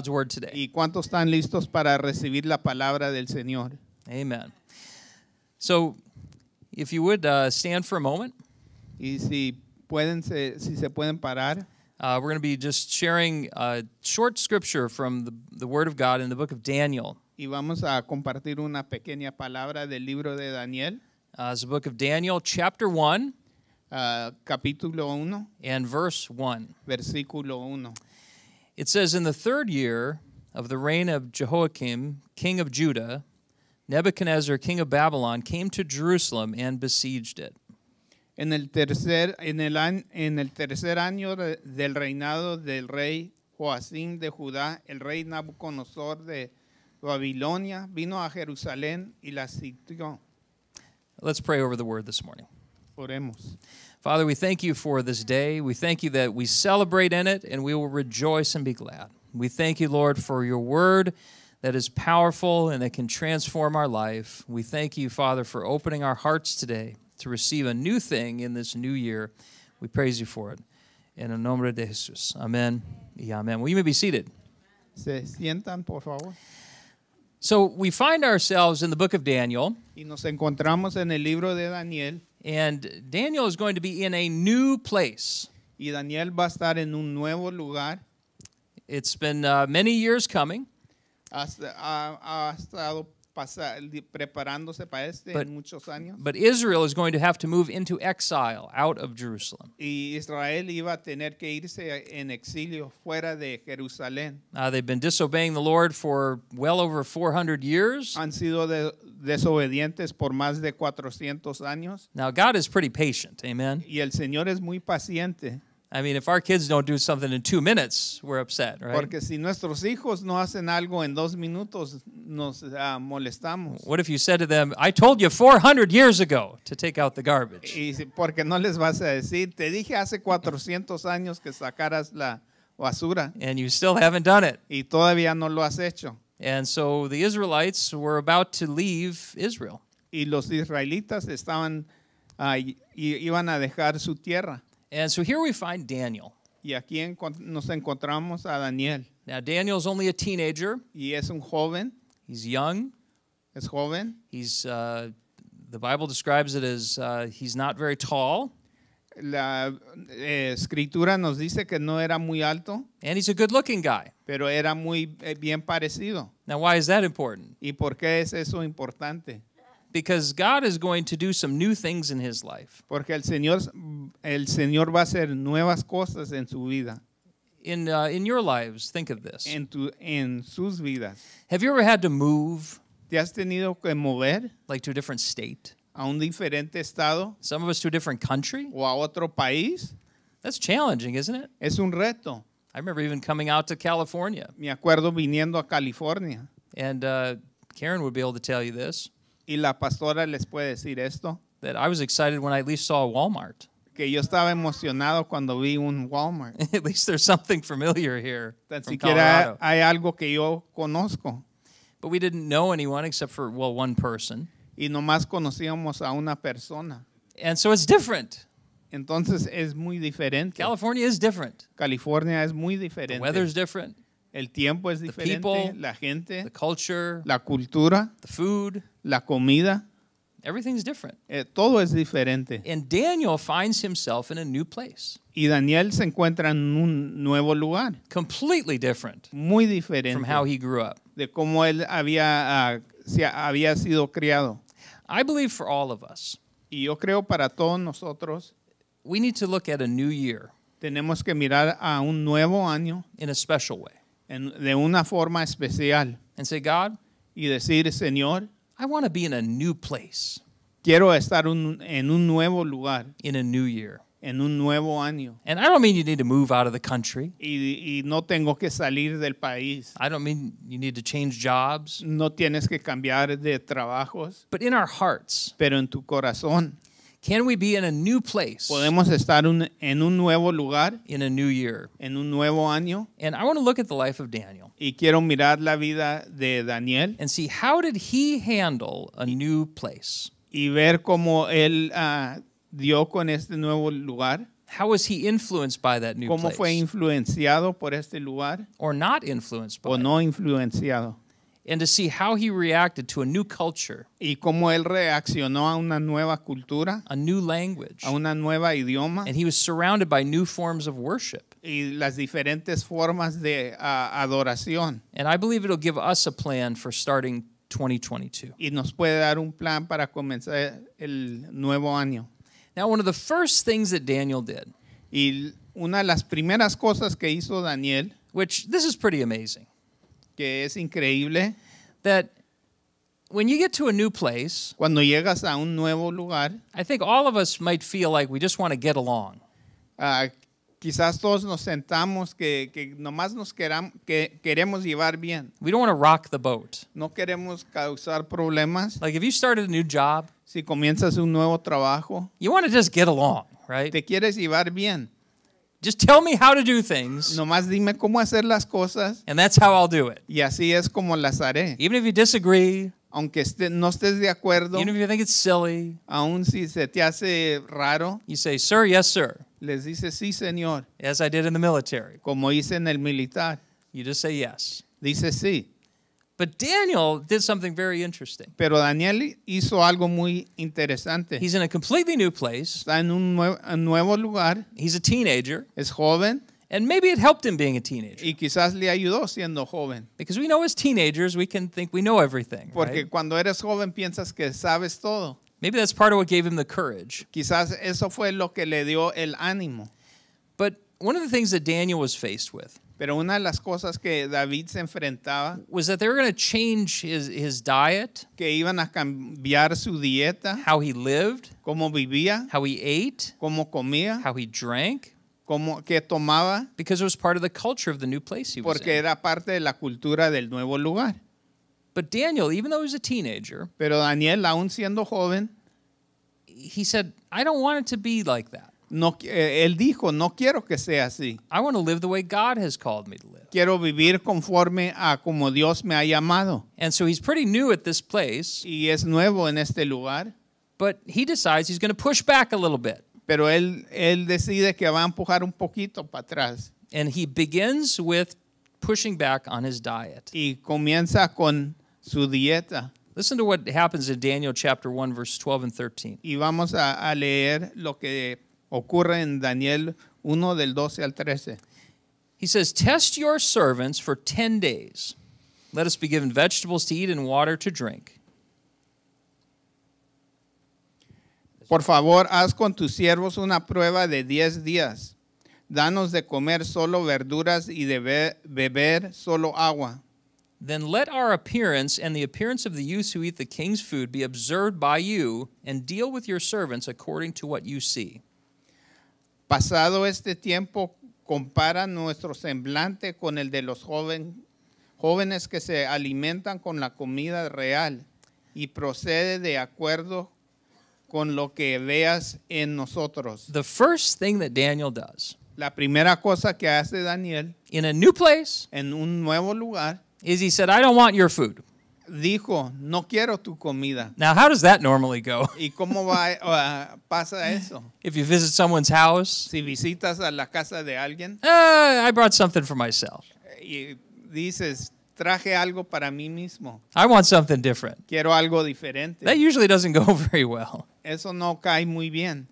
God's word today. ¿Y cuántos están listos para recibir la palabra del Señor? Amen. So, if you would uh, stand for a moment. Y si pueden se, si se pueden parar. Uh, we're going to be just sharing a short scripture from the, the Word of God in the book of Daniel. Y vamos a compartir una pequeña palabra del libro de Daniel. Uh, it's the book of Daniel, chapter 1. Uh, capítulo 1. And verse 1. Versículo 1. It says, In the third year of the reign of Jehoiakim, king of Judah, Nebuchadnezzar, king of Babylon, came to Jerusalem and besieged it. En el tercer, en el, en el tercer año de, del reinado del rey Joacim de Judá, el rey Nabucodonosor de Babilonia vino a Jerusalén y la sitió. Let's pray over the word this morning. Oremos. Father, we thank you for this day. We thank you that we celebrate in it and we will rejoice and be glad. We thank you, Lord, for your word that is powerful and that can transform our life. We thank you, Father, for opening our hearts today to receive a new thing in this new year. We praise you for it. In the nombre de Jesús. Amen. Yeah, amen. Well, you may be seated. Se sientan, por favor. So we find ourselves in the book of Daniel. Y nos encontramos en el libro de Daniel. And Daniel is going to be in a new place. Y Daniel va a estar en un nuevo lugar. It's been uh, many years coming. Ha, ha, ha estado preparándose para este but, en muchos años. But Israel is going to have to move into exile out of Jerusalem. Y Israel iba a tener que irse en exilio fuera de Jerusalén. Uh, they've been disobeying the Lord for well over 400 years. Han sido de desobedientes por más de 400 años. Now God is pretty patient, amen. Y el Señor es muy paciente. I mean, if our kids don't do something in two minutes, we're upset, right? Porque si nuestros hijos no hacen algo en dos minutos, nos uh, molestamos. What if you said to them, "I told you 400 years ago to take out the garbage"? Y porque no les vas a decir, te dije hace 400 años que sacaras la basura And you still haven't done it. y todavía no lo has hecho. And so the Israelites were about to leave Israel. Y los israelitas estaban ah, y iban a dejar su tierra. And so here we find Daniel. Y aquí nos encontramos a Daniel. Now Daniel's only a teenager. Y es un joven. He's young. Es joven. He's uh, the Bible describes it as uh, he's not very tall. La eh, escritura nos dice que no era muy alto. And he's a good-looking guy. Pero era muy eh, bien parecido. Now why is that important? ¿Y por qué es eso importante? Because God is going to do some new things in his life. Porque el Señor el Señor va a hacer nuevas cosas en su vida. In uh, in your lives, think of this. En tu en sus vidas. Have you ever had to move? ¿Te has tenido que mover? Like to a different state. A un diferente estado. Some of us to a different country. O a otro país. That's challenging, isn't it? Es un reto. I remember even coming out to California. Me acuerdo viniendo a California. And uh, Karen would be able to tell you this. Y la pastora les puede decir esto. That I was excited when I at least saw a Walmart. Que yo estaba emocionado cuando vi un Walmart. at least there's something familiar here. Tan siquiera Colorado. hay algo que yo conozco. But we didn't know anyone except for well one person. Y nomás conocíamos a una persona. And so it's different. Entonces es muy diferente. California is different. California es muy diferente. The weather's different. El tiempo es diferente, people, la gente, the culture, la cultura, the food, la comida. Everything's different. Eh, todo es diferente. And Daniel finds himself in a new place. Y Daniel se encuentra en un nuevo lugar. Completely different. Muy diferente. From how he grew up. De cómo él había, uh, se había sido criado. I believe for all of us. Y yo creo para todos nosotros. We need to look at a new year. Tenemos que mirar a un nuevo año. In a special way de una forma especial y decir, Señor, I want a new place, quiero estar en un nuevo lugar, new year. en un nuevo año. country. Y, no tengo que salir del país. change jobs. No tienes que cambiar de trabajos, our hearts, pero en tu corazón Can we be in a new place? Podemos estar un, en un nuevo lugar. In a new year. En un nuevo año. And I want to look at the life of Daniel. Y quiero mirar la vida de Daniel. And see how did he handle a new place? Y ver cómo él uh, dio con este nuevo lugar. How was he influenced by that new ¿Cómo place? fue influenciado por este lugar? Or not influenced by. O no influenciado. and to see how he reacted to a new culture, y cómo él reaccionó a una nueva cultura, a new language, a una nueva idioma, and he was surrounded by new forms of worship. y las diferentes formas de uh, adoración. And I believe it'll give us a plan for starting 2022. Y nos puede dar un plan para comenzar el nuevo año. Now, one of the first things that Daniel did, Y una de las primeras cosas que hizo Daniel, which this is pretty amazing, que es increíble that when you get to a new place, cuando llegas a un nuevo lugar, I think all of us might feel like we just want to get along. Uh, quizás todos nos sentamos que, que nomás nos queram, que queremos llevar bien. We don't want to rock the boat. No queremos causar problemas. Like if you started a new job, si comienzas un nuevo trabajo, you want to just get along, right? Te quieres llevar bien. Just tell me how to do things. Nomás dime cómo hacer las cosas. And that's how I'll do it. Y así es como las haré. Even if you disagree, aunque este, no estés de acuerdo, even if you think it's silly, aun si se te hace raro, you say, "Sir, yes, sir." Les dice "Sí, señor." As I did in the military. Como hice en el militar. You just say yes. Dice sí. But Daniel did something very interesting. Pero Daniel hizo algo muy interesante. He's in a completely new place. Está en un, nue un nuevo lugar. He's a teenager. Es joven. And maybe it helped him being a teenager. Y quizás le ayudó siendo joven. Because we know as teenagers we can think we know everything. Porque right? cuando eres joven piensas que sabes todo. Maybe that's part of what gave him the courage. Quizás eso fue lo que le dio el ánimo. But one of the things that Daniel was faced with. Pero una de las cosas que David se enfrentaba was that they were going to change his, his diet, que iban a cambiar su dieta, how he lived, cómo vivía, how he ate, cómo comía, how he drank, cómo que tomaba, because it was part of the culture of the new place he was in. era parte de la cultura del nuevo lugar. But Daniel, even though he was a teenager, pero Daniel aún siendo joven, he said, "I don't want it to be like that." No, eh, él dijo, no quiero que sea así. I want to live the way God has called me to live. Quiero vivir conforme a como Dios me ha llamado. And so he's pretty new at this place. Y es nuevo en este lugar. But he decides he's going to push back a little bit. Pero él él decide que va a empujar un poquito para atrás. And he begins with pushing back on his diet. Y comienza con su dieta. Listen to what happens in Daniel chapter 1 verse 12 and 13. Y vamos a, a leer lo que ocurre en Daniel 1 del 12 al 13. He says, Test your servants for 10 days. Let us be given vegetables to eat and water to drink. Por favor, haz con tus siervos una prueba de 10 días. Danos de comer solo verduras y de be beber solo agua. Then let our appearance and the appearance of the youths who eat the king's food be observed by you, and deal with your servants according to what you see. Pasado este tiempo, compara nuestro semblante con el de los jóvenes jóvenes que se alimentan con la comida real y procede de acuerdo con lo que veas en nosotros. The first thing that Daniel does. La primera cosa que hace Daniel. In a new place. En un nuevo lugar. Is he said, I don't want your food. dijo, no quiero tu comida. Now, how does that normally go? ¿Y cómo va, uh, pasa eso? If you visit someone's house, si visitas a la casa de alguien, uh, I brought something for myself. Y dices, traje algo para mí mismo. I want something different. Quiero algo diferente. That usually doesn't go very well. Eso no cae muy bien.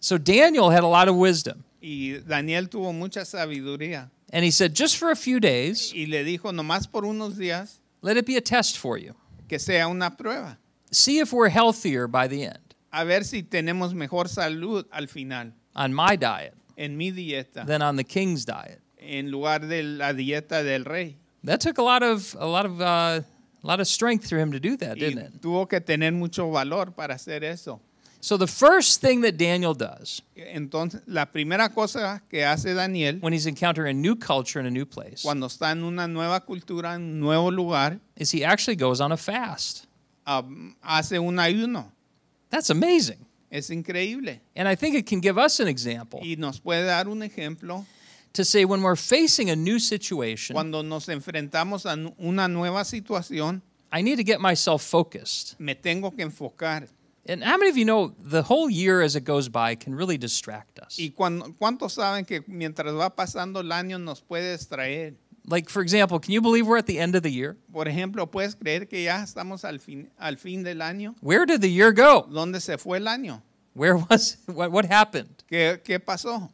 So Daniel had a lot of wisdom. Y Daniel tuvo mucha sabiduría. And he said, just for a few days. Y le dijo, nomás por unos días. Let it be a test for you. Que sea una prueba. See if we're healthier by the end. A ver si tenemos mejor salud al final. On my diet. En mi dieta. Than on the king's diet. En lugar de la dieta del rey. That took a lot of a lot of uh, a lot of strength for him to do that, didn't y it? Tuvo que tener mucho valor para hacer eso. So the first thing that Daniel does, entonces la primera cosa que hace Daniel, when he's encountering a new culture in a new place, cuando está en una nueva cultura, en un nuevo lugar, is he actually goes on a fast. Um, hace un ayuno. That's amazing. Es increíble. And I think it can give us an example. Y nos puede dar un ejemplo. To say when we're facing a new situation, cuando nos enfrentamos a una nueva situación, I need to get myself focused. Me tengo que enfocar. And how many of you know the whole year as it goes by can really distract us? ¿Y cuántos saben que mientras va pasando el año nos puede distraer? Like for example, can you believe we're at the end of the year? Por ejemplo, ¿puedes creer que ya estamos al fin al fin del año? Where did the year go? ¿Dónde se fue el año? Where was what, what happened? ¿Qué qué pasó?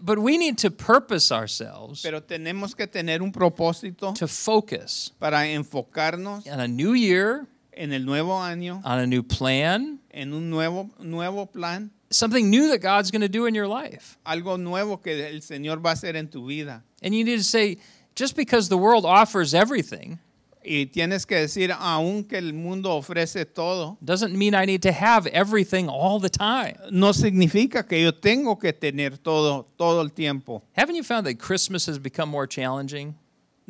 But we need to purpose ourselves. Pero tenemos que tener un propósito. To focus. Para enfocarnos. On a new year en el nuevo año, on a new plan, en un nuevo nuevo plan, something new that God's going to do in your life. algo nuevo que el Señor va a hacer en tu vida. And you need to say, just because the world offers everything Y tienes que decir, aunque el mundo ofrece todo, doesn't mean I need to have everything all the time. no significa que yo tengo que tener todo todo el tiempo. Haven't you found that Christmas has become more challenging?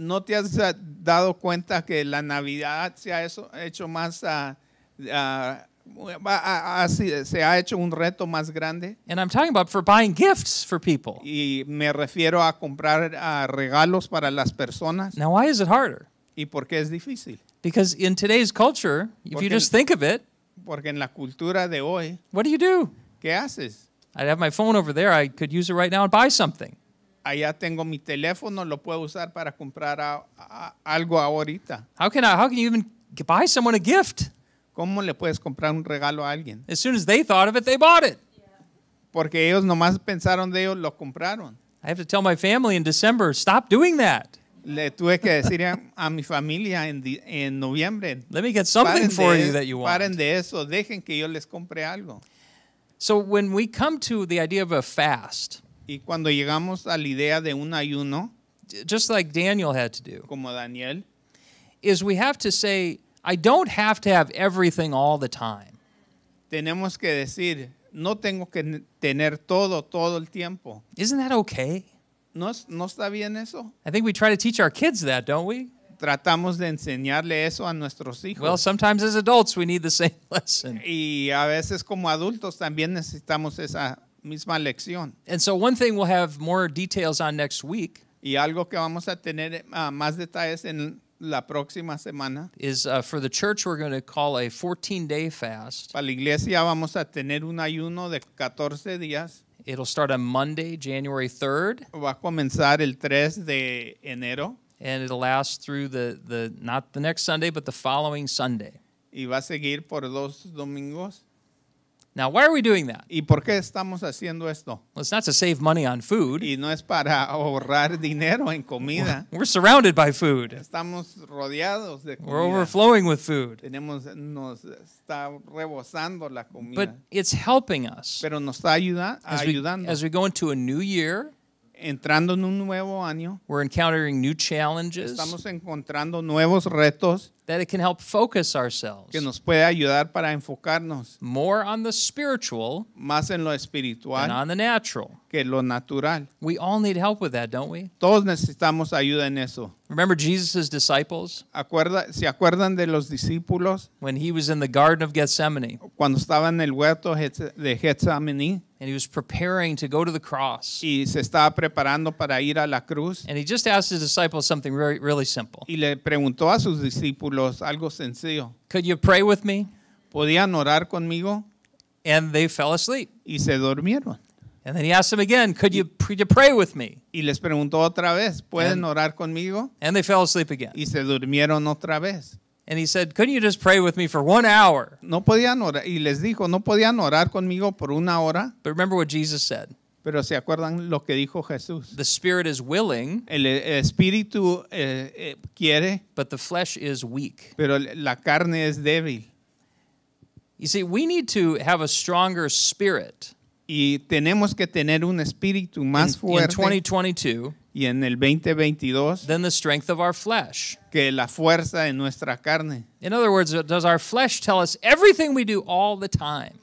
¿no te has ah, dado cuenta que la Navidad se ha hecho más... a. Uh, uh, se ha hecho un reto más grande. And I'm talking about for buying gifts for people. Y me refiero a comprar uh, regalos para las personas. Now why is it harder? ¿Y por qué es difícil? Because in today's culture, if you just think of it, porque en la cultura de hoy, what do you do? ¿Qué haces? I'd have my phone over there. I could use it right now and buy something allá tengo mi teléfono, lo puedo usar para comprar a, a, algo ahorita. How can I, how can you even buy someone a gift? ¿Cómo le puedes comprar un regalo a alguien? As soon as they thought of it, they bought it. Porque ellos nomás pensaron de ellos, lo compraron. I have to tell my family in December, stop doing that. Le tuve que decir a, a mi familia en, di, en noviembre. Let me get something for you e, that you want. Paren de eso, dejen que yo les compre algo. So when we come to the idea of a fast, y cuando llegamos a la idea de un ayuno, como Daniel, is we time. Tenemos que decir, no tengo que tener todo todo el tiempo. Isn't that No, está bien eso. I think we try to teach our kids that, don't we? Tratamos de enseñarle eso a nuestros hijos. Well, sometimes as adults we need the same lesson. Y a veces como adultos también necesitamos esa misma lección. And so one thing we'll have more details on next week. Y algo que vamos a tener uh, más detalles en la próxima semana. Is uh, for the church we're going to call a 14-day fast. Para la iglesia vamos a tener un ayuno de 14 días. It'll start on Monday, January 3rd. Va a comenzar el 3 de enero. And it'll last through the, the not the next Sunday, but the following Sunday. Y va a seguir por dos domingos. Now, why are we doing that? ¿Y por qué estamos haciendo esto? Well, it's not to save money on food. Y no es para ahorrar dinero en comida. We're surrounded by food. Estamos rodeados de comida. We're overflowing with food. Tenemos, nos está rebosando la comida. But it's helping us. Pero nos está ayuda, as ayudando. We, as we go into a new year. entrando en un nuevo año. We're encountering new challenges Estamos encontrando nuevos retos that it can help focus ourselves que nos puede ayudar para enfocarnos more on the spiritual más en lo espiritual. and on the natural. que lo natural. We all need help with that, don't we? Todos necesitamos ayuda en eso. Remember Jesus' disciples Acuerda, ¿Se acuerdan de los discípulos when he was in the Garden of Gethsemane? cuando estaban en el huerto de Getsemaní? And he was preparing to go to the cross. Y se estaba preparando para ir a la cruz. And he just asked his disciples something really, really simple. Y le preguntó a sus discípulos algo sencillo. Could you pray with me? ¿Podían orar conmigo? And they fell asleep. Y se durmieron. And then he asked them again, could you, could you pray with me? Y les preguntó otra vez, ¿pueden and, orar conmigo? And they fell asleep again. Y se durmieron otra vez. And he said, "Couldn't you just pray with me for one hour?" No podían orar y les dijo, "No podían orar conmigo por una hora." But remember what Jesus said. Pero se acuerdan lo que dijo Jesús. The spirit is willing, el, el espíritu eh, eh, quiere, but the flesh is weak. Pero la carne es débil. You see, we need to have a stronger spirit. Y tenemos que tener un espíritu más in, fuerte. In 2022, y en el 2022 than the strength of our flesh. que la fuerza de nuestra carne. In other words, does our flesh tell us everything we do all the time?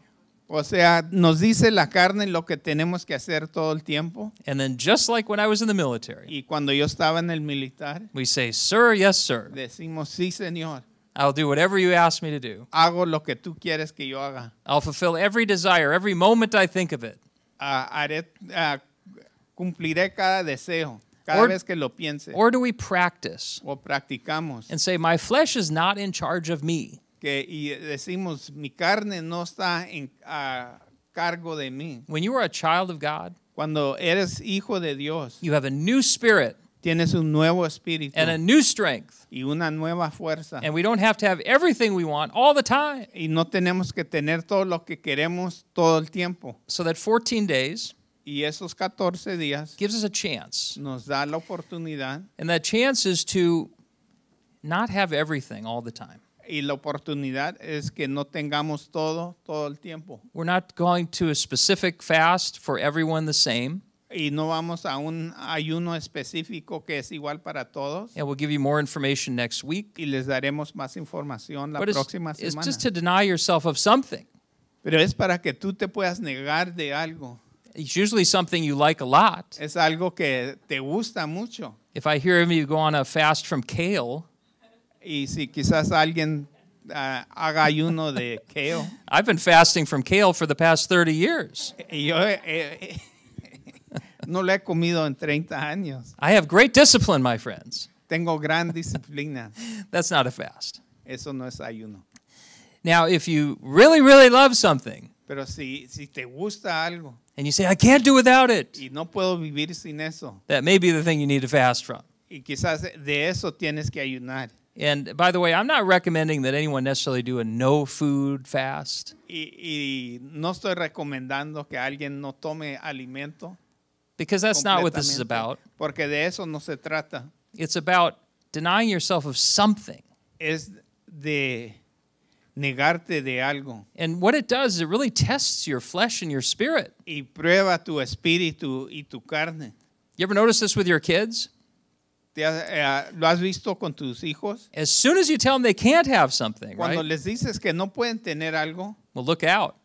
O sea, nos dice la carne lo que tenemos que hacer todo el tiempo. And then just like when I was in the military, Y cuando yo estaba en el militar, we say, "Sir, yes, sir. decimos, sí, Señor, I'll do whatever you ask me to do. hago lo que tú quieres que yo haga. I'll fulfill every desire every moment I think of it. Ah, haré, ah, cumpliré cada deseo cada or, vez que lo piense. Or do we practice? O practicamos. And say, my flesh is not in charge of me. Que y decimos, mi carne no está When you are a child of God, cuando eres hijo de Dios, you have a new spirit. Tienes un nuevo espíritu. And a new strength. Y una nueva fuerza. And we don't have to have everything we want all the time. Y no tenemos que tener todo lo que queremos todo el tiempo. So that 14 days. Y esos 14 días gives us a chance. nos da la oportunidad And chance is to not have everything all the time. y la oportunidad es que no tengamos todo todo el tiempo We're not going to a specific fast for everyone the same. y no vamos a un ayuno específico que es igual para todos And we'll give you more information next week. y les daremos más información la But próxima it's just to deny yourself of something. Pero es para que tú te puedas negar de algo. It's usually something you like a lot. Es algo que te gusta mucho. If I hear of you go on a fast from kale, y si quizás alguien uh, haga ayuno de kale. I've been fasting from kale for the past 30 years. Yo, eh, eh, no le he comido en 30 años. I have great discipline, my friends. Tengo gran disciplina. That's not a fast. Eso no es ayuno. Now, if you really, really love something, pero si, si te gusta algo, and you say, I can't do without it. Y no puedo vivir sin eso. That may be the thing you need to fast from. Y quizás de eso tienes que ayunar. And by the way, I'm not recommending that anyone necessarily do a no food fast. Y, y no estoy recomendando que alguien no tome alimento. Because that's not what this is about. Porque de eso no se trata. It's about denying yourself of something. Es de negarte de algo. And what it does is it really tests your flesh and your spirit. Y prueba tu espíritu y tu carne. You ever notice this with your kids? Eh, ¿Lo has visto con tus hijos? As soon as you tell them they can't have something, Cuando right? les dices que no pueden tener algo, well, look out.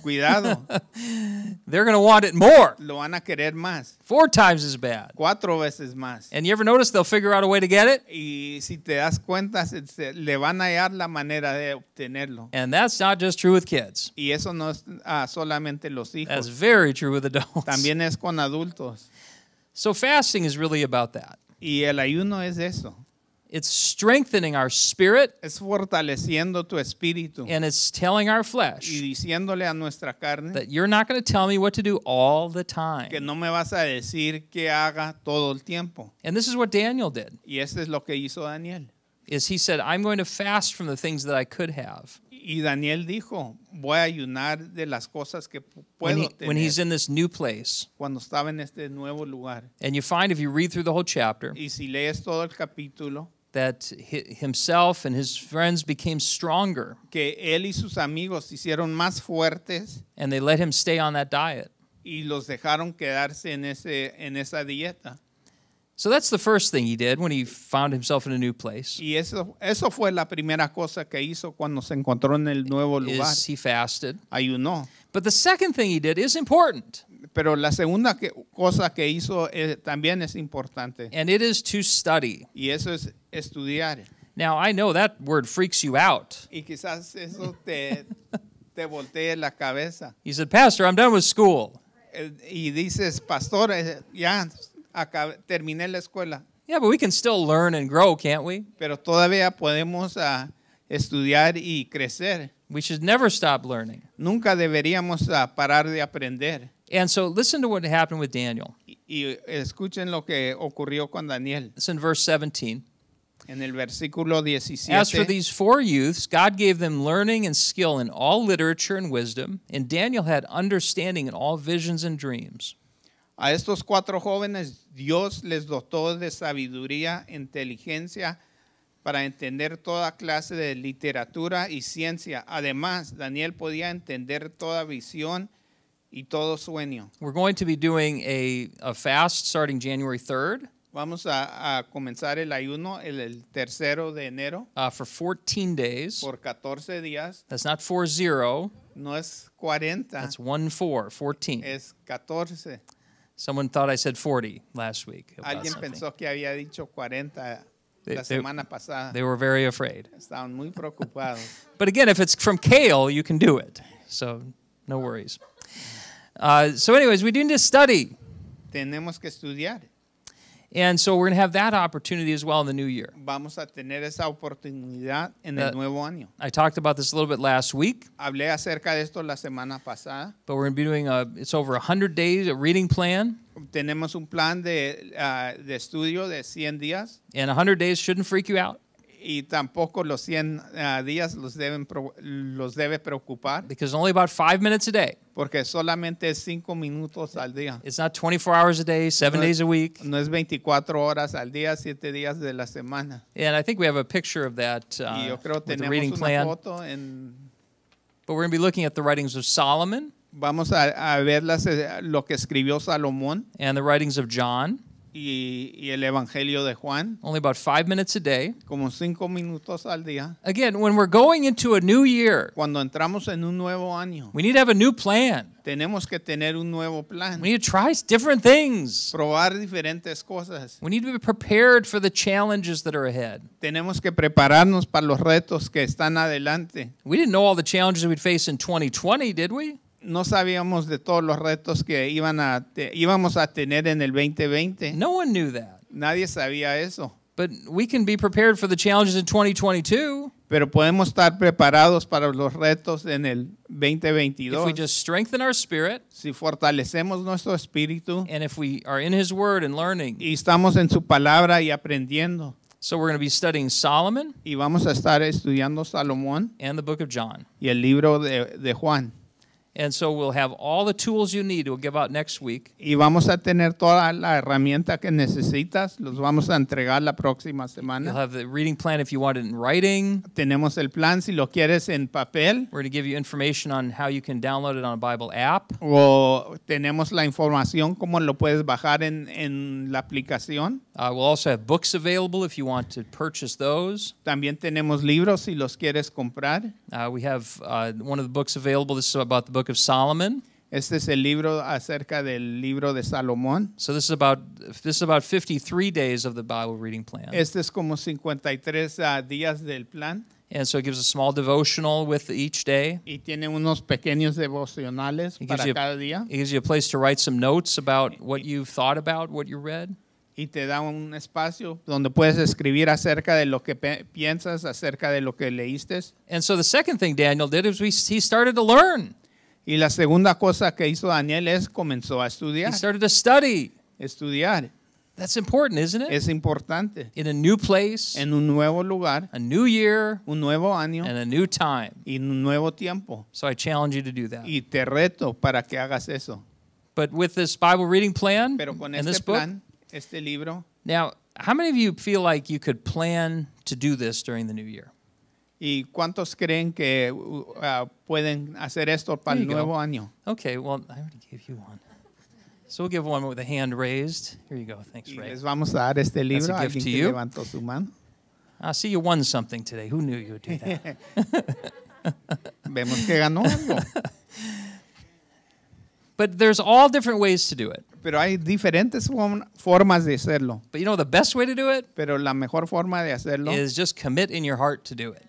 Cuidado. They're going to want it more. Lo van a querer más. Four times as bad. Cuatro veces más. And you ever notice they'll figure out a way to get it? Y si te das cuenta, se le van a hallar la manera de obtenerlo. And that's not just true with kids. Y eso no es ah, solamente los hijos. That's very true with adults. También es con adultos. So fasting is really about that. Y el ayuno es eso. It's strengthening our spirit. Es fortaleciendo tu espíritu. And it's telling our flesh. Y diciéndole a nuestra carne. That you're not going to tell me what to do all the time. Que no me vas a decir que haga todo el tiempo. And this is what Daniel did. Y eso es lo que hizo Daniel. Is he said, I'm going to fast from the things that I could have. y Daniel dijo, voy a ayunar de las cosas que puedo when he, tener. When he's in this new place. Cuando estaba en este nuevo lugar. And you find if you read through the whole chapter. Y si lees todo el capítulo that himself and his friends became stronger. Que él y sus amigos se hicieron más fuertes. And they let him stay on that diet. Y los dejaron quedarse en ese en esa dieta. So that's the first thing he did when he found himself in a new place. Y eso eso fue la primera cosa que hizo cuando se encontró en el nuevo lugar. Is he fasted. Ayunó. But the second thing he did is important. pero la segunda cosa que hizo eh, también es importante. and it is to study. Y eso es estudiar. Now, I know that word freaks you out. Y quizás eso te, te voltee la cabeza. He said, Pastor, I'm done with school. Eh, y dices, pastor, eh, ya acabé, terminé la escuela, Yeah, but we can still learn and grow, can't we? pero todavía podemos ah, estudiar y crecer. We should never stop learning. Nunca deberíamos ah, parar de aprender. And so listen to what happened with Daniel. Y escuchen lo que ocurrió con Daniel. It's in verse 17. En el versículo 17. As for these four youths, God gave them learning and skill in all literature and wisdom, and Daniel had understanding in all visions and dreams. A estos cuatro jóvenes Dios les dotó de sabiduría, inteligencia para entender toda clase de literatura y ciencia. Además, Daniel podía entender toda visión y y todo sueño. We're going to be doing a, a fast starting January 3rd. Vamos a, a comenzar el ayuno el, el tercero de enero uh, for 14 days. por 14 días. That's not 4 0. No es 40. That's 1 4, 14. Es 14. Someone thought I said 40 last week. Alguien something. pensó que había dicho 40 they, la semana they, pasada. They were very afraid. Estaban muy preocupados. but again, if it's from kale, you can do it. So no worries. Uh, so, anyways, we need to study. Tenemos que estudiar. And so we're going to have that opportunity as well in the new year. Vamos a tener esa oportunidad en uh, el nuevo año. I talked about this a little bit last week. Hablé acerca de esto la semana pasada. But we're going to be doing a it's over 100 days a reading plan. Tenemos un plan de uh, de estudio de 100 días. And 100 days shouldn't freak you out y tampoco los 100 uh, días los, deben, los debe preocupar. Because only about five minutes a day. Porque solamente 5 minutos al día. It's not 24 hours a day, 7 no, days a week. No es 24 horas al día, 7 días de la semana. And I think we have a picture of that uh, y yo creo with tenemos the reading una plan. Foto en but we're going to be looking at the writings of Solomon. Vamos a, a ver las, eh, lo que escribió Salomón. And the writings of John. Y, y, el Evangelio de Juan. Only about five minutes a day. Como cinco minutos al día. Again, when we're going into a new year, cuando entramos en un nuevo año, we need to have a new plan. Tenemos que tener un nuevo plan. We need to try different things. Probar diferentes cosas. We need to be prepared for the challenges that are ahead. Tenemos que prepararnos para los retos que están adelante. We didn't know all the challenges we'd face in 2020, did we? no sabíamos de todos los retos que iban a íbamos a tener en el 2020. No one knew that. Nadie sabía eso. But we can be prepared for the challenges 2022. Pero podemos estar preparados para los retos en el 2022. If we just strengthen our spirit, si fortalecemos nuestro espíritu, and if we are in His Word and learning, y estamos en su palabra y aprendiendo. So we're going to be studying Solomon, y vamos a estar estudiando Salomón, and the book of John, y el libro de, de Juan. And so we'll have all the tools you need. We'll give out next week. Y vamos a tener toda la herramienta que necesitas. Los vamos a entregar la próxima semana. You'll have the reading plan if you want it in writing. Tenemos el plan si lo quieres en papel. We're going to give you information on how you can download it on a Bible app. O tenemos la información cómo lo puedes bajar en, en la aplicación. Uh, we'll also have books available if you want to purchase those. También tenemos libros si los quieres comprar. Uh, we have uh, one of the books available. This is about the book book of Solomon. Este es el libro acerca del libro de Salomón. So this is about this is about 53 days of the Bible reading plan. Este es como 53 uh, ah, días del plan. And so it gives a small devotional with each day. Y tiene unos pequeños devocionales it para cada día. It gives you a place to write some notes about what you've thought about, what you read. y te da un espacio donde puedes escribir acerca de lo que piensas, acerca de lo que leíste. And so the second thing Daniel did is we, he started to learn. Y la segunda cosa que hizo Daniel es comenzó a estudiar. He started to study. Estudiar. That's important, isn't it? Es importante. In a new place, en un nuevo lugar, a new year, un nuevo año, and a new time. Y un nuevo tiempo. So I challenge you to do that. Y te reto para que hagas eso. But with this Bible reading plan Pero con and this plan, book, este libro. Now, how many of you feel like you could plan to do this during the new year? ¿Y cuántos creen que uh, pueden hacer esto para el nuevo go. año. Okay, well, I already gave you one. So we'll give one with a hand raised. Here you go. Thanks, Ray. Les vamos a dar este libro a alguien levantó su mano. I see you won something today. Who knew you would do that? Vemos que ganó algo. But there's all different ways to do it. Pero hay diferentes formas de hacerlo. But you know the best way to do it? Pero la mejor forma de hacerlo is just commit in your heart to do it.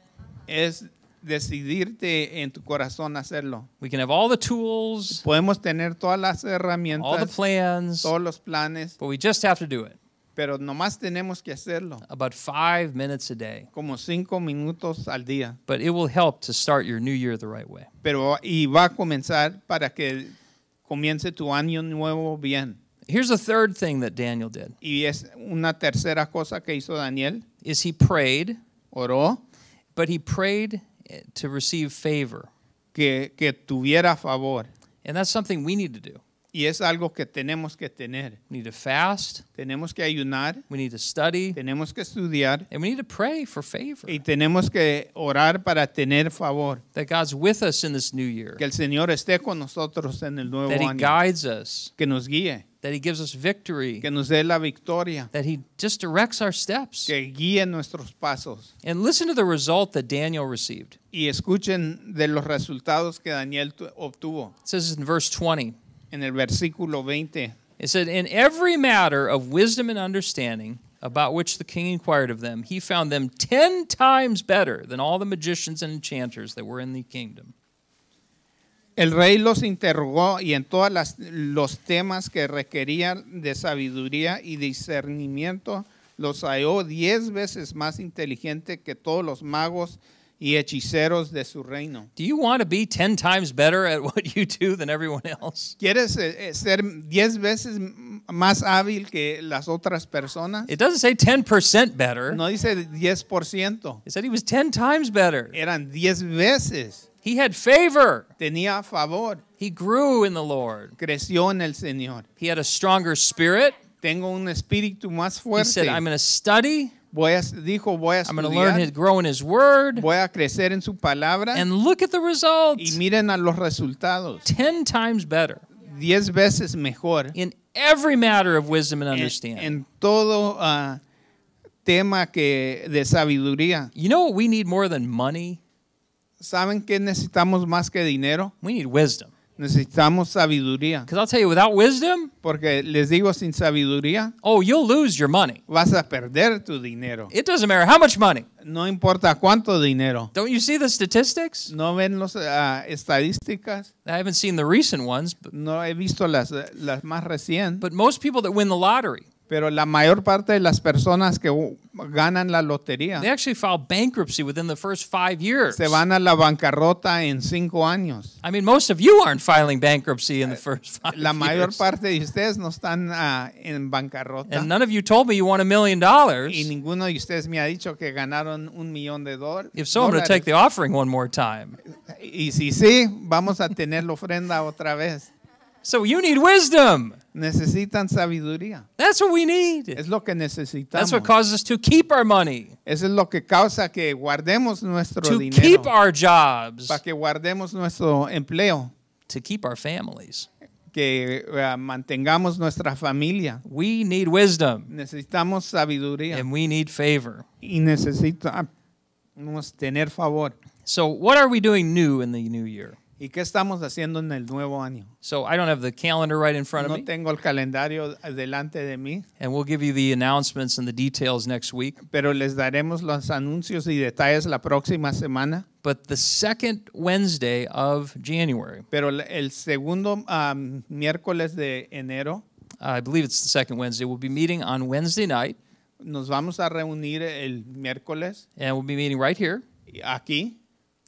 Es decidirte en tu corazón hacerlo. We can have all the tools, Podemos tener todas las herramientas, all the plans, todos los planes, but we just have to do it. pero nomás tenemos que hacerlo. About five minutes a day. Como cinco minutos al día. But it will help to start your new year the right way. Pero y va a comenzar para que comience tu año nuevo bien. Here's a third thing that Daniel did. Y es una tercera cosa que hizo Daniel. Is he prayed? Oró. But he prayed to receive favor. Que, que tuviera favor. And that's something we need to do. Y es algo que tenemos que tener. We need to fast. Tenemos que ayunar. We need to study. Tenemos que estudiar. And we need to pray for favor. Y tenemos que orar para tener favor. That God's with us in this new year. Que el Señor esté con nosotros en el nuevo año. That he guides us. Que nos guíe. That he gives us victory. Que nos dé la victoria. That he just directs our steps. Que guíe nuestros pasos. And listen to the result that Daniel received. Y escuchen de los resultados que Daniel obtuvo. It says in verse 20. En el versículo 20. It said, In every matter of wisdom and understanding about which the king inquired of them, he found them ten times better than all the magicians and enchanters that were in the kingdom. El rey los interrogó y en todos los temas que requerían de sabiduría y discernimiento, los halló diez veces más inteligente que todos los magos y hechiceros de su reino. Do you want to be 10 times better at what you do than everyone else? ¿Quieres eh, eh, ser 10 veces más hábil que las otras personas? It doesn't say 10% better. No dice 10%. It said he was 10 times better. Eran 10 veces. He had favor. Tenía favor. He grew in the Lord. Creció en el Señor. He had a stronger spirit. Tengo un espíritu más fuerte. He said, I'm going to study. Voy a, dijo, voy a I'm going to learn his, grow in his word. Voy a crecer en su palabra. And look at the results. Y miren a los resultados. Ten times better. Diez veces mejor. In every matter of wisdom and understanding. En, en todo uh, tema que de sabiduría. You know what we need more than money? ¿Saben qué necesitamos más que dinero? We need wisdom. Necesitamos sabiduría. Because I'll tell you, without wisdom, Porque les digo sin sabiduría, oh, you'll lose your money. vas a perder tu dinero. It doesn't matter how much money. No importa cuánto dinero. Don't you see the statistics? No ven las ah, estadísticas. I haven't seen the recent ones, but, no he visto las, las más recientes. but most people that win the lottery, Pero la mayor parte de las personas que ganan la lotería They actually file bankruptcy within the first five years. se van a la bancarrota en cinco años. I mean, most of you aren't filing bankruptcy in the eh, first five La mayor years. parte de ustedes no están ah, en bancarrota. And none of you told me you won a million dollars. y ninguno de ustedes me ha dicho que ganaron un millón de dólares. If so, I'm going to take the offering one more time. Y si sí, vamos a tener la ofrenda otra vez. So you need wisdom. Necesitan sabiduría. That's what we need. Es lo que necesitamos. That's what causes us to keep our money. es lo que causa que guardemos nuestro to dinero. To keep our jobs. Para que guardemos nuestro empleo. To keep our families. Que uh, mantengamos nuestra familia. We need wisdom. Necesitamos sabiduría. And we need favor. Y necesitamos tener favor. So what are we doing new in the new year? ¿Y qué estamos haciendo en el nuevo año? So I don't have the calendar right in front of me. No tengo el calendario delante de mí. And we'll give you the announcements and the details next week. Pero les daremos los anuncios y detalles la próxima semana. But the second Wednesday of January. Pero el segundo miércoles de enero. I believe it's the second Wednesday. We'll be meeting on Wednesday night. Nos vamos a reunir el miércoles. And we'll be meeting right here. Aquí.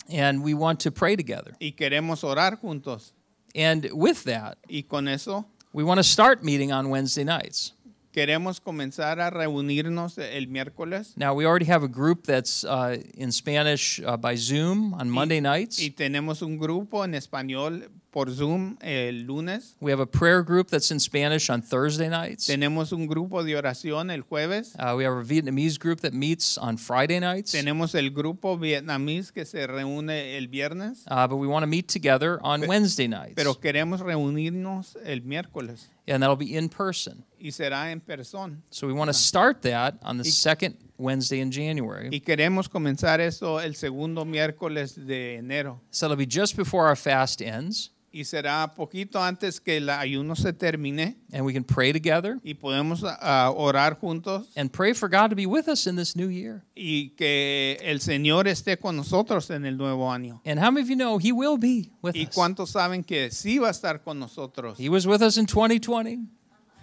And we want to pray together. Y queremos orar juntos. And with that, y con eso, we want to start meeting on Wednesday nights. Queremos comenzar a reunirnos el miércoles. Now we already have a group that's uh, in Spanish uh, by Zoom on y, Monday nights. Y tenemos un grupo en español por Zoom el lunes. We have a prayer group that's in Spanish on Thursday nights. Tenemos un grupo de oración el jueves. Uh, we have a Vietnamese group that meets on Friday nights. Tenemos el grupo vietnamés que se reúne el viernes. Uh, but we want to meet together on Pe Wednesday nights. Pero queremos reunirnos el miércoles. And that'll be in person. Y será en persona. So we want to start that on the y second Wednesday in January. Y queremos comenzar eso el segundo miércoles de enero. So it'll be just before our fast ends. y será poquito antes que el ayuno se termine. And we can pray together. Y podemos uh, orar juntos. And pray for God to be with us in this new year. Y que el Señor esté con nosotros en el nuevo año. And how many of you know he will be with ¿Y us? ¿Y cuántos saben que sí va a estar con nosotros? He was with us in 2020.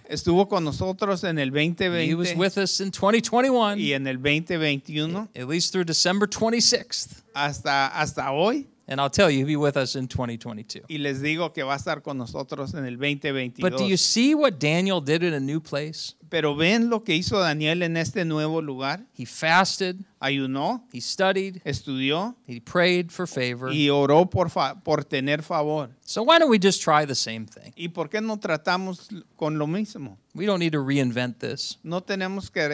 Estuvo con nosotros en el 2020. He was with us in 2021. Y en el 2021. At least through December 26th. Hasta hasta hoy. And I'll tell you, he'll be with us in 2022. Y les digo que va a estar con nosotros en el 2022. But do you see what Daniel did in a new place? Pero ven lo que hizo Daniel en este nuevo lugar. He fasted. Ayunó. He studied. Estudió. He prayed for favor. Y oró por por tener favor. So why don't we just try the same thing? ¿Y por qué no tratamos con lo mismo? We don't need to reinvent this. No tenemos que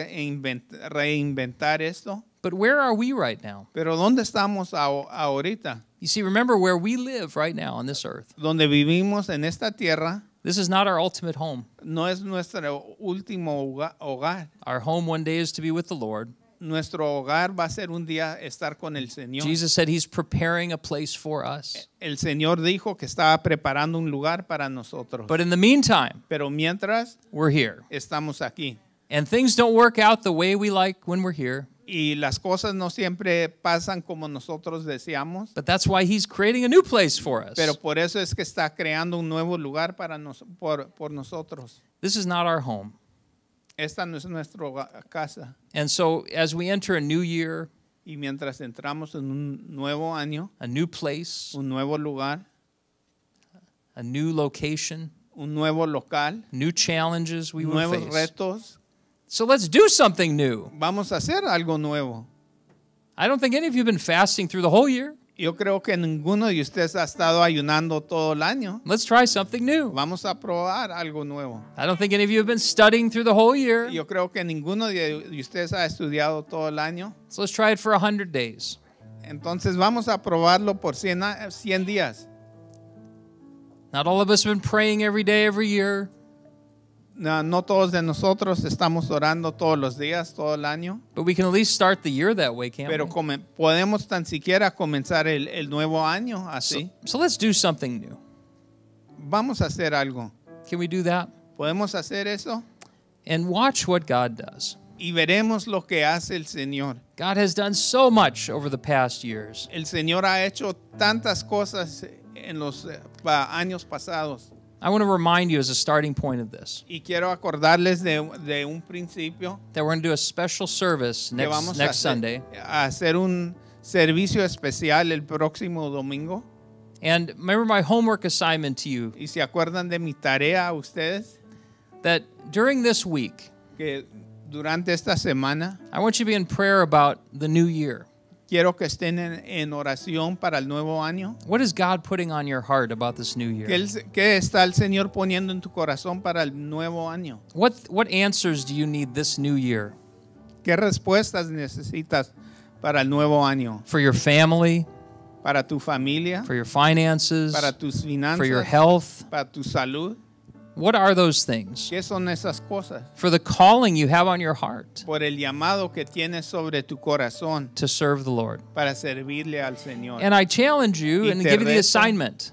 reinventar esto. But where are we right now? Pero dónde estamos ahorita? You see, remember where we live right now on this earth. Donde vivimos en esta tierra. This is not our ultimate home. No es nuestro último hogar. Our home one day is to be with the Lord. Nuestro hogar va a ser un día estar con el Señor. Jesus said he's preparing a place for us. El Señor dijo que estaba preparando un lugar para nosotros. But in the meantime, pero mientras we're here. Estamos aquí. And things don't work out the way we like when we're here. y las cosas no siempre pasan como nosotros deseamos. Pero por eso es que está creando un nuevo lugar para nos, por, por nosotros. This home. Esta no es nuestra casa. as we new year, y mientras entramos en un nuevo año, a new place, un nuevo lugar, a new location, un nuevo local, new challenges nuevos retos So let's do something new. Vamos a hacer algo nuevo. I don't think any of you have been fasting through the whole year. Yo creo que ninguno de ustedes ha estado ayunando todo el año. Let's try something new. Vamos a probar algo nuevo. I don't think any of you have been studying through the whole year. Yo creo que ninguno de ustedes ha estudiado todo el año. So let's try it for 100 days. Entonces vamos a probarlo por 100, 100 días. Not all of us have been praying every day, every year. Ah, no, todos de nosotros estamos orando todos los días, todo el año. Pero podemos tan siquiera comenzar el, nuevo año así. Vamos a hacer algo. Podemos hacer eso y veremos lo que hace el Señor. so much over the past El Señor ha hecho tantas cosas en los eh, años pasados. I want to remind you as a starting point of this. Y quiero acordarles de, de un principio. That we're going to do a special service next, vamos next hacer, Sunday. hacer un servicio especial el próximo domingo. And remember my homework assignment to you. Y se acuerdan de mi tarea a ustedes. That during this week. Que durante esta semana. I want you to be in prayer about the new year. Quiero que estén en, en oración para el nuevo año. What is God putting on your heart about this new year? ¿Qué, qué está el Señor poniendo en tu corazón para el nuevo año? What what answers do you need this new year ¿Qué respuestas necesitas para el nuevo año? for your family, Para tu familia, for your finances, para tus finanzas. for your health, para tu salud, What are those things? ¿Qué son esas cosas? For the calling you have on your heart. Por el llamado que tienes sobre tu corazón. To serve the Lord. Para servirle al Señor. And I challenge you and give you the assignment.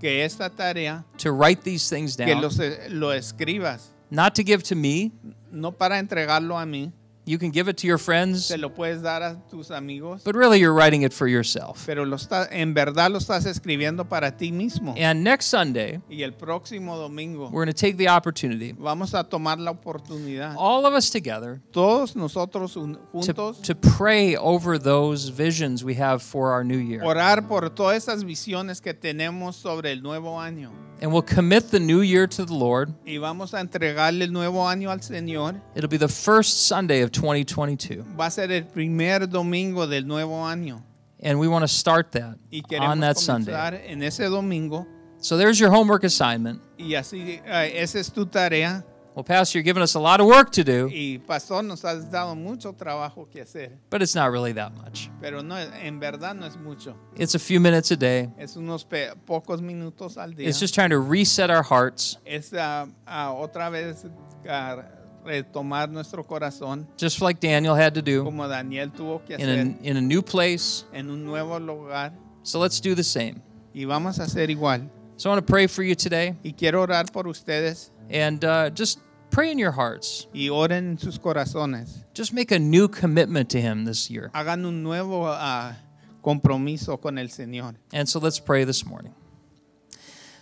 Que esta tarea. To write these things down. Que los, eh, lo escribas. Not to give to me. No para entregarlo a mí. You can give it to your friends. Se lo puedes dar a tus amigos. But really you're writing it for yourself. Pero lo está, en verdad lo estás escribiendo para ti mismo. And next Sunday, y el próximo domingo, we're going to take the opportunity. Vamos a tomar la oportunidad. All of us together. Todos nosotros juntos. To, to, pray over those visions we have for our new year. Orar por todas esas visiones que tenemos sobre el nuevo año and we'll commit the new year to the Lord. Y vamos a entregarle el nuevo año al Señor. It'll be the first Sunday of 2022. Va a ser el primer domingo del nuevo año. And we want to start that on that Sunday. En ese domingo. So there's your homework assignment. Y así uh, esa es tu tarea. Well, Pastor, you're giving us a lot of work to do. Y pastor, nos has dado mucho trabajo que hacer. But it's not really that much. Pero no, en verdad no es mucho. It's a few minutes a day. Es unos pocos minutos al día. It's just trying to reset our hearts. Es uh, uh, otra vez uh, retomar nuestro corazón. Just like Daniel had to do. Como Daniel tuvo que in hacer. A, in a new place. En un nuevo lugar. So let's do the same. Y vamos a hacer igual. So I want to pray for you today. Y quiero orar por ustedes. And uh, just pray in your hearts. Y oren sus corazones. Just make a new commitment to Him this year. Hagan un nuevo uh, compromiso con el Señor. And so let's pray this morning.